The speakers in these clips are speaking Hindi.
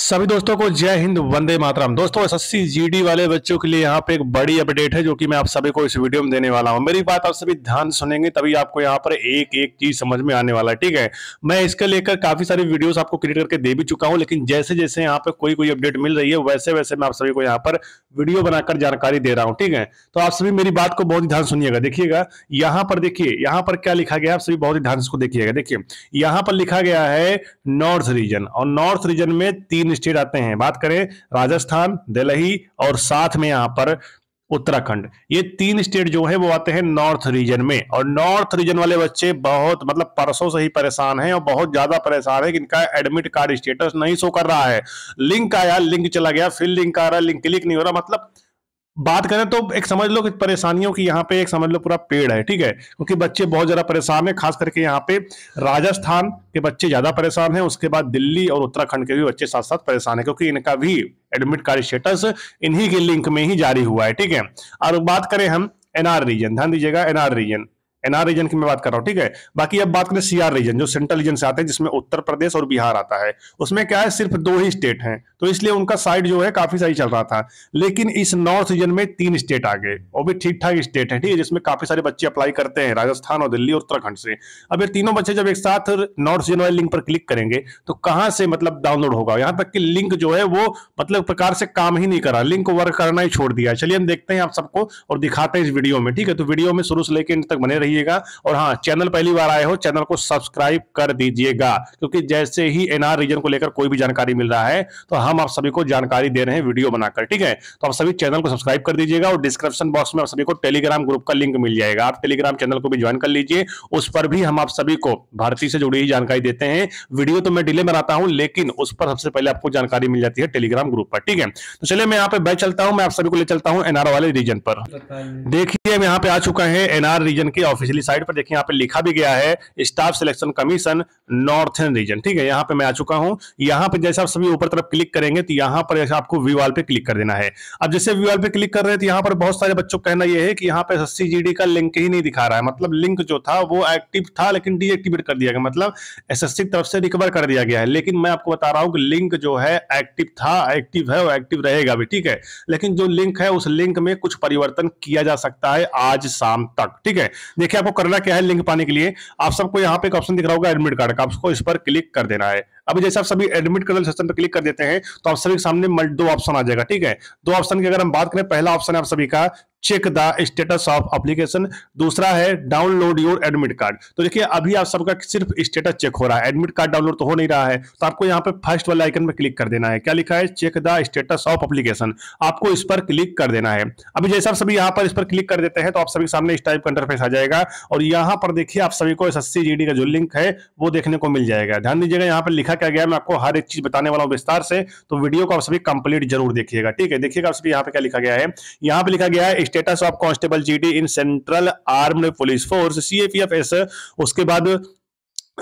सभी दोस्तों को जय हिंद वंदे मातरम दोस्तों एस जीडी वाले बच्चों के लिए यहाँ पे एक बड़ी अपडेट है जो कि मैं आप सभी को इस वीडियो में देने वाला हूँ मेरी बात आप सभी ध्यान सुनेंगे तभी आपको यहाँ पर एक एक चीज समझ में आने वाला है ठीक है मैं इसके लेकर काफी सारी वीडियोस आपको क्रिएट करके दे भी चुका हूँ लेकिन जैसे जैसे यहाँ पे कोई कोई अपडेट मिल रही है वैसे वैसे मैं आप सभी को यहाँ पर वीडियो बनाकर जानकारी दे रहा हूँ ठीक है तो आप सभी मेरी बात को बहुत ही ध्यान सुनिएगा देखिएगा यहाँ पर देखिए यहाँ पर क्या लिखा गया आप सभी बहुत ही ध्यान को देखिएगा देखिए यहाँ पर लिखा गया है नॉर्थ रीजन और नॉर्थ रीजन में तीन तीन स्टेट आते हैं बात करें राजस्थान दिल्ली और साथ में यहां पर उत्तराखंड ये तीन स्टेट जो है वो आते हैं नॉर्थ रीजन में और नॉर्थ रीजन वाले बच्चे बहुत मतलब परसों से ही परेशान हैं और बहुत ज्यादा परेशान है कि इनका एडमिट कार्ड स्टेटस नहीं शो कर रहा है लिंक आया लिंक चला गया फिर लिंक आ रहा है लिंक क्लिक नहीं हो रहा मतलब बात करें तो एक समझ लो कि परेशानियों की यहाँ पे एक समझ लो पूरा पेड़ है ठीक है क्योंकि बच्चे बहुत ज्यादा परेशान है खास करके यहाँ पे राजस्थान के बच्चे ज्यादा परेशान हैं उसके बाद दिल्ली और उत्तराखंड के भी बच्चे साथ साथ परेशान है क्योंकि इनका भी एडमिट कार्ड स्टेटस इन्हीं के लिंक में ही जारी हुआ है ठीक है और बात करें हम एनआर रीजन ध्यान दीजिएगा एनआर रीजन एनआर रीजन की मैं बात कर रहा हूँ ठीक है बाकी अब बात करें सीआर रीजन जो सेंट्रल रीजन से आते हैं जिसमें उत्तर प्रदेश और बिहार आता है उसमें क्या है सिर्फ दो ही स्टेट हैं तो इसलिए उनका साइड जो है काफी सही चल रहा था लेकिन इस नॉर्थ रीजन में तीन स्टेट आ गए और भी ठीक ठाक स्टेट है ठीक है जिसमें काफी सारे बच्चे अप्लाई करते हैं राजस्थान और दिल्ली और उत्तराखंड से अब ये तीनों बच्चे जब एक साथ नॉर्थ रीजन वाले लिंक पर क्लिक करेंगे तो कहां से मतलब डाउनलोड होगा यहाँ तक कि लिंक जो है वो मतलब प्रकार से काम ही नहीं करा लिंक वर्क करना ही छोड़ दिया चलिए हम देखते हैं आप सबको और दिखाते हैं इस वीडियो में ठीक है तो वीडियो में शुरू से लेकर तक बने रही रहिएगा और हाँ चैनल पहली बार आए हो चैनल को सब्सक्राइब कर दीजिएगा क्योंकि जैसे ही एनआर रीजन को लेकर कोई भी जानकारी मिल रहा है तो हम आप सभी को जानकारी दे रहे हैं वीडियो बनाकर ठीक है तो आप सभी चैनल को सब्सक्राइब कर दीजिएगा और डिस्क्रिप्शन बॉक्स में आप सभी को टेलीग्राम ग्रुप का लिंक मिल जाएगा आप टेलीग्राम चैनल को भी ज्वाइन कर लीजिए उस पर भी हम आप सभी को भारती से जुड़ी जानकारी देते हैं वीडियो तो मैं डिले बनाता हूं लेकिन उस पर सबसे पहले आपको जानकारी मिल जाती है टेलीग्राम ग्रुप पर ठीक है तो चलिए मैं यहाँ पे बैठ चलता हूँ मैं आप सभी को ले चलता हूँ एनआर वाले रीजन पर देखिए हम यहाँ पे आ चुका है एनआर रीजन के ऑफिस ऑफिशियली साइट पर देखिए यहाँ पे लिखा भी गया है staff selection commission northern region ठीक है यहाँ पे मैं आ चुका हूँ यहाँ पे जैसे आप सभी ऊपर तरफ क्लिक करेंगे तो यहाँ पर जैसे आपको व्यू पे क्लिक कर देना है अब जैसे व्यू पे क्लिक कर रहे थे तो यहाँ पर बहुत सारे बच्चों का कहना यह है कि यहाँ पे एस का लिंक ही नहीं दिखा रहा है मतलब लिंक जो था वो एक्टिव था लेकिन डीएक्टिवेट कर दिया गया मतलब एस तरफ से रिकवर कर दिया गया है लेकिन मैं आपको बता रहा हूँ कि लिंक जो है एक्टिव था एक्टिव है और एक्टिव रहेगा भी ठीक है लेकिन जो लिंक है उस लिंक में कुछ परिवर्तन किया जा सकता है आज शाम तक ठीक है देखिए देखिए आपको करना क्या है लिंक पाने के लिए आप सबको यहाँ पे एक ऑप्शन दिख रहा होगा एडमिट कार्ड का आपको इस पर क्लिक कर देना है अभी जैसे आप सभी एडमिट कर सिस्टम पर क्लिक कर देते हैं तो आप सभी के सामने दो ऑप्शन आ जाएगा ठीक है दो ऑप्शन की अगर हम बात करें पहला ऑप्शन है आप सभी का check the status of application दूसरा है डाउनलोड योर एडमिट कार्ड तो देखिए अभी आप सबका सिर्फ स्टेटस चेक हो रहा है एडमिट कार्ड डाउनलोड तो हो नहीं रहा है तो आपको यहाँ पे फर्स्ट वाले आइकन पर क्लिक कर देना है क्या लिखा है check the status of application आपको इस पर क्लिक कर देना है अभी जैसे आप सभी यहाँ पर इस पर क्लिक कर देते हैं तो आप सभी सामने इस टाइप का इंटरफेस आ जाएगा और यहाँ पर देखिए आप सभी को एस एस का जो लिंक है वो देखने को मिल जाएगा ध्यान दीजिएगा यहाँ पर लिखा क्या गया मैं आपको हर एक चीज बताने वाला हूँ विस्तार से तो वीडियो को आप सभी कंप्लीट जरूर देखिएगा ठीक है देखिएगा आप सभी यहाँ पे क्या लिखा गया है यहाँ पे लिखा गया है status of constable G in central armed police forces उसके बाद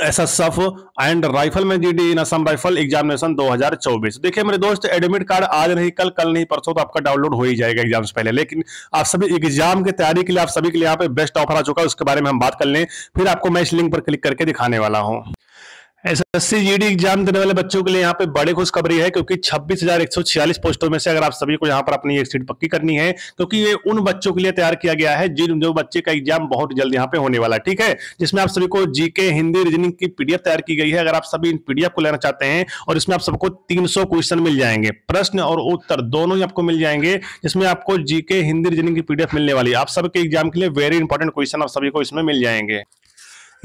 S S F and rifleman G D in Assam rifle examination 2024 देखिए मेरे दोस्त एडमिट कार्ड आज नहीं कल कल नहीं परसों तो आपका डाउनलोड हो ही जाएगा एग्जाम से पहले लेकिन आप सभी एग्जाम की तैयारी के लिए आप सभी के लिए यहाँ पे बेस्ट ऑफर आ चुका है उसके बारे में हम बात कर लें फिर आपको मैं इस लिंक पर क्लिक करके दिखाने वाला हूँ एसएससी जीडी एग्जाम देने वाले बच्चों के लिए यहाँ पे बड़े खुशखबरी है क्योंकि 26,146 पोस्टों में से अगर आप सभी को यहाँ पर अपनी एक सीट पक्की करनी है क्योंकि ये उन बच्चों के लिए तैयार किया गया है जिन जो बच्चे का एग्जाम बहुत जल्द यहाँ पे होने वाला है ठीक है जिसमें आप सभी को जीके हिंदी रीजनिंग की पीडीएफ तैयार की गई है अगर आप सभी इन पीडीएफ को लेना चाहते हैं और इसमें आप सबको तीन क्वेश्चन मिल जाएंगे प्रश्न और उत्तर दोनों ही आपको मिल जाएंगे जिसमें आपको जीके हिंदी रीजनिंग की पीडीएफ मिलने वाली आप सबके एग्जाम के लिए वेरी इंपॉर्टेंट क्वेश्चन आप सभी को इसमें मिल जाएंगे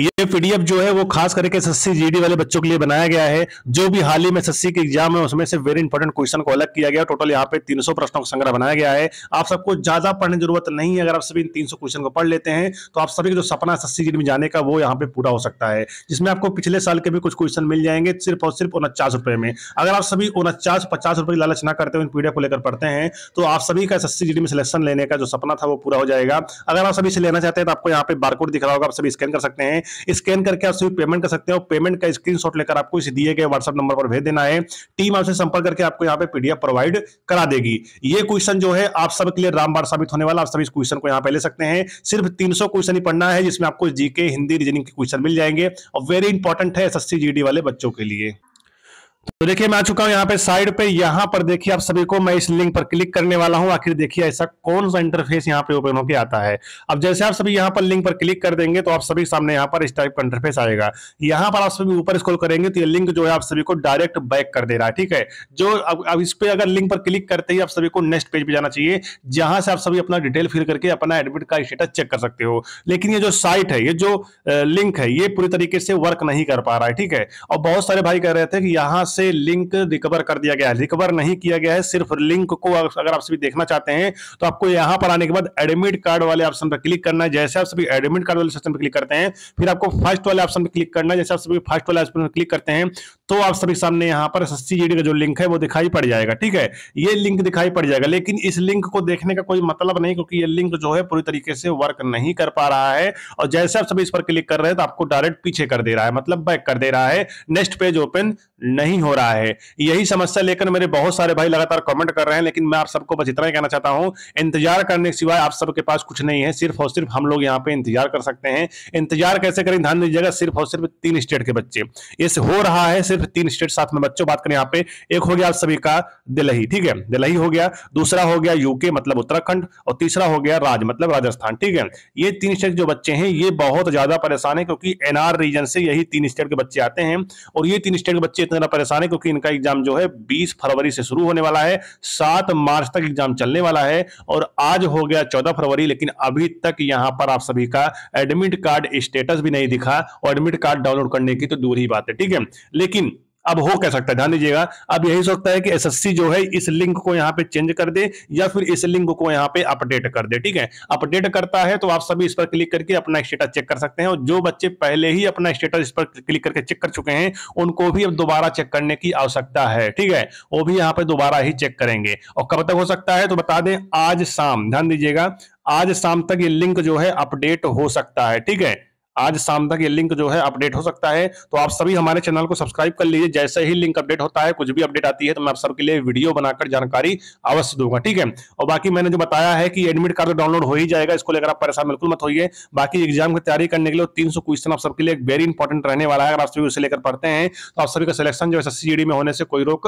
ये पीडीएफ जो है वो खास करके सस्सी जीडी वाले बच्चों के लिए बनाया गया है जो भी हाल ही में सस्सी के एग्जाम है उसमें से वेरी इंपॉर्टेंट क्वेश्चन को अलग किया गया टोटल यहाँ पे 300 प्रश्नों का संग्रह बनाया गया है आप सबको ज्यादा पढ़ने की जरूरत नहीं है अगर आप सभी इन 300 क्वेश्चन को पढ़ लेते हैं तो आप सभी का जो सपना सस्सी जीडी में जाने का वो यहाँ पे पूरा हो सकता है जिसमें आपको पिछले साल के भी कुछ क्वेश्चन मिल जाएंगे सिर्फ और सिर्फ उनचास रुपए में अगर आप सभी उनचास पचास रुपए की लालच ना करते हुए पीडीएफ को लेकर पढ़ते हैं तो आप सभी का सस्सी जीडी में सिलेक्शन लेने का जो सपना था वो पूरा हो जाएगा अगर आप सभी से लेना चाहते हैं तो आपको यहाँ पे बारकोड दिख रहा होगा आप सभी स्कैन कर सकते हैं स्कैन करके आप सभी पेमेंट कर सकते हो पेमेंट का स्क्रीन लेकर आपको इस दिए गए व्हाट्सअप नंबर पर भेज देना है टीम आपसे संपर्क करके आपको यहाँ पे पीडीएफ प्रोवाइड करा देगी ये क्वेश्चन जो है आप सबके लिए रामबार साबित होने वाला आप सभी इस क्वेश्चन को यहाँ पे ले सकते हैं सिर्फ 300 क्वेश्चन ही पढ़ना है जिसमें आपको जीके हिंदी रीजनिंग के क्वेश्चन मिल जाएंगे और वेरी इंपॉर्टेंट है एस एस वाले बच्चों के लिए तो देखिए मैं आ चुका हूं यहाँ पे साइड पे यहाँ पर देखिए आप सभी को मैं इस लिंक पर क्लिक करने वाला हूं आखिर देखिए ऐसा कौन सा इंटरफेस यहाँ पे ओपन होकर आता है अब जैसे आप सभी यहाँ पर लिंक पर क्लिक कर देंगे तो आप सभी सामने यहाँ पर इस टाइप का इंटरफेस आएगा यहाँ पर आप सभी ऊपर स्क्रॉल करेंगे तो ये लिंक जो है आप सभी को डायरेक्ट बैक कर दे रहा है ठीक है जो अब, अब इस पर अगर लिंक पर क्लिक करते ही आप सभी को नेक्स्ट पेज पे जाना चाहिए जहां से आप सभी अपना डिटेल फिल करके अपना एडमिट का स्टेटस चेक कर सकते हो लेकिन ये जो साइट है ये जो लिंक है ये पूरी तरीके से वर्क नहीं कर पा रहा है ठीक है और बहुत सारे भाई कह रहे थे कि यहाँ से लिंक रिकवर कर दिया गया है रिकवर नहीं किया गया है सिर्फ लिंक को अगर आप सभी देखना चाहते हैं तो आपको यहां पर आने के बाद एडमिट कार्ड वाले ऑप्शन पर क्लिक करना है जैसे आप सभी एडमिट कार्ड वाले सिस्टम पर क्लिक करते हैं फिर आपको फर्स्ट वाले ऑप्शन पर क्लिक करना है जैसे आप सभी फर्स्ट वाले ऑप्शन पर क्लिक करते हैं तो आप सभी सामने यहाँ पर एस जेडी का जो लिंक है वो दिखाई पड़ जाएगा ठीक है ये लिंक दिखाई पड़ जाएगा लेकिन इस लिंक को देखने का कोई मतलब नहीं क्योंकि ये लिंक जो है पूरी तरीके से वर्क नहीं कर पा रहा है और जैसे आप सभी इस पर क्लिक कर रहे हैं तो आपको डायरेक्ट पीछे कर दे रहा है मतलब बैक कर दे रहा है नेक्स्ट पेज ओपन नहीं हो रहा है यही समस्या लेकर मेरे बहुत सारे भाई लगातार कॉमेंट कर रहे हैं लेकिन मैं आप सबको बस इतना ही कहना चाहता हूँ इंतजार करने के सिवाय आप सबके पास कुछ नहीं है सिर्फ और सिर्फ हम लोग यहाँ पे इंतजार कर सकते हैं इंतजार कैसे करें ध्यान दीजिएगा सिर्फ और सिर्फ तीन स्टेट के बच्चे ये हो रहा है सिर्फ तीन स्टेट साथ में बच्चों बात करें यहाँ पे एक हो गया आप सभी का दिल्ली ठीक है दिल्ली हो गया दूसरा हो गया यूके मतलब उत्तराखंड और तीसरा हो गया राज मतलब राजस्थान ठीक है ये तीन स्टेट जो बच्चे हैं ये बहुत ज्यादा परेशान है क्योंकि एनआर रीजन से यही तीन स्टेट के बच्चे आते हैं और ये तीन स्टेट के बच्चे इतना परेशान है क्योंकि इनका एग्जाम जो है बीस फरवरी से शुरू होने वाला है सात मार्च तक एग्जाम चलने वाला है और आज हो गया चौदह फरवरी लेकिन अभी तक यहाँ पर आप सभी का एडमिट कार्ड स्टेटस भी नहीं दिखा और एडमिट कार्ड डाउनलोड करने की तो दूर ही बात है ठीक है लेकिन अब हो कह सकता है ध्यान दीजिएगा अब यही सकता है कि एसएससी जो है इस लिंक को यहाँ पे चेंज कर दे या फिर इस लिंक को यहाँ पे अपडेट कर दे ठीक है अपडेट करता है तो आप सभी इस पर क्लिक करके अपना स्टेटस चेक कर सकते हैं और जो बच्चे पहले ही अपना स्टेटस इस पर क्लिक करके चेक कर चुके हैं उनको भी अब दोबारा चेक करने की आवश्यकता है ठीक है वो भी यहाँ पे दोबारा ही चेक करेंगे और कब तक हो सकता है तो बता दें आज शाम ध्यान दीजिएगा आज शाम तक ये लिंक जो है अपडेट हो सकता है ठीक है आज शाम तक ये लिंक जो है अपडेट हो सकता है तो आप सभी हमारे चैनल को सब्सक्राइब कर लीजिए जैसे ही लिंक अपडेट होता है कुछ भी अपडेट आती है तो मैं आप सबके लिए वीडियो बनाकर जानकारी अवश्य दूंगा ठीक है और बाकी मैंने जो बताया है कि एडमिट कार्ड डाउनलोड हो ही जाएगा इसको लेकर आप परेशान बिल्कुल मत होइए बाकी एग्जाम की तैयारी करने के लिए तीन क्वेश्चन आप सबके लिए वेरी इंपॉर्टेंट रहने वाला है अगर आप सभी उसे लेकर पढ़ते हैं तो आप सभी का सिलेक्शन जो जीडी में होने से कोई रोक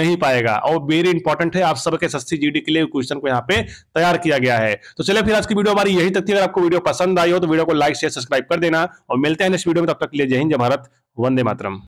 नहीं पाएगा और वेरी इंपॉर्टेंट है आप सबके जीडी के लिए क्वेश्चन को यहाँ पे तैयार किया गया है तो चलिए फिर आज की वीडियो हमारी यही तक थी अगर आपको वीडियो पसंद आई हो तो वीडियो को लाइक शेयर सब्सक्राइब कर देना और मिलते हैं नेक्स्ट वीडियो में तब तक के लिए जय हिंद जय भारत वंदे मातरम